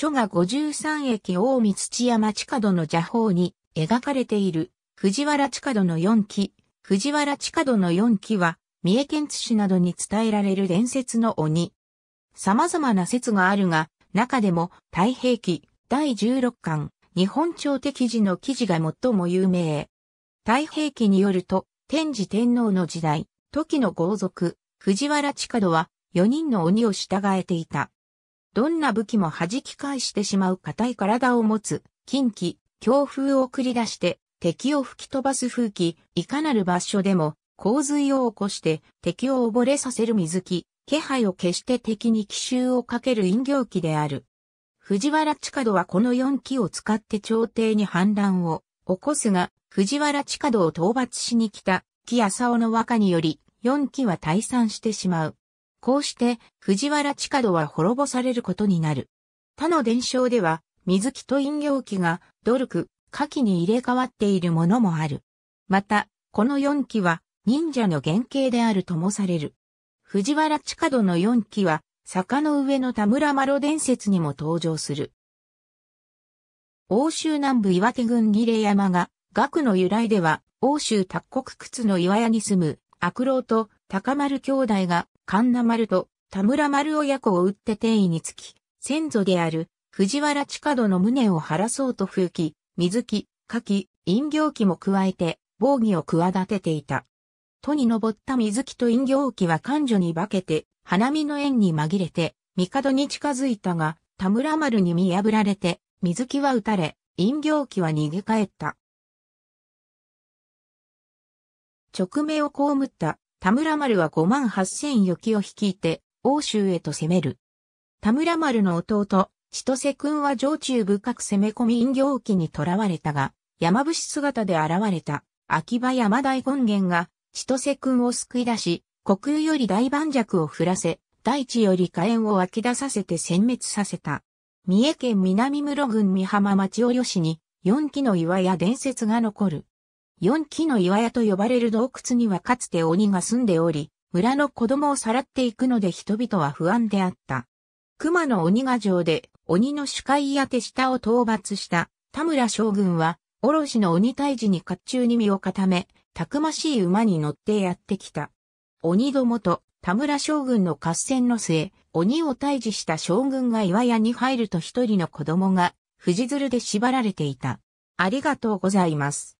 書が53駅大見土山地戸の邪法に描かれている藤原地戸の4期。藤原地戸の4期は三重県津市などに伝えられる伝説の鬼。様々な説があるが、中でも太平記第16巻日本朝的時の記事が最も有名。太平記によると、天智天皇の時代、時の豪族、藤原地戸は4人の鬼を従えていた。どんな武器も弾き返してしまう硬い体を持つ、近畿、強風を繰り出して、敵を吹き飛ばす風紀、いかなる場所でも、洪水を起こして、敵を溺れさせる水木、気配を消して敵に奇襲をかける隠行機である。藤原地下道はこの四機を使って朝廷に反乱を起こすが、藤原地下道を討伐しに来た、木朝尾の和歌により、四機は退散してしまう。こうして藤原近道は滅ぼされることになる。他の伝承では、水木と飲料器がドルク、火器に入れ替わっているものもある。また、この四機は忍者の原型であるともされる。藤原近道の四機は、坂の上の田村麻呂伝説にも登場する。欧州南部岩手郡儀礼山が、学の由来では、欧州卓国窟の岩屋に住む悪老と高丸兄弟が神田丸と田村丸親子を撃って定位につき、先祖である藤原近戸の胸を晴らそうと風紀、水木、夏季、陰行器も加えて、防御を企てていた。都に登った水木と陰行器は官女に化けて、花見の縁に紛れて、帝に近づいたが、田村丸に見破られて、水木は撃たれ、陰行器は逃げ帰った。直命を被った田村丸は5万8千余機を率いて、欧州へと攻める。田村丸の弟、千歳君は上中深く攻め込み陰行機に囚われたが、山伏姿で現れた、秋葉山大権現が、千歳君を救い出し、虚空より大盤石を降らせ、大地より火炎を湧き出させて殲滅させた。三重県南室郡三浜町およしに、四基の岩や伝説が残る。四基の岩屋と呼ばれる洞窟にはかつて鬼が住んでおり、村の子供をさらっていくので人々は不安であった。熊の鬼ヶ城で鬼の主界宛下を討伐した田村将軍は、おろしの鬼退治に甲冑に身を固め、たくましい馬に乗ってやってきた。鬼どもと田村将軍の合戦の末、鬼を退治した将軍が岩屋に入ると一人の子供が、藤鶴で縛られていた。ありがとうございます。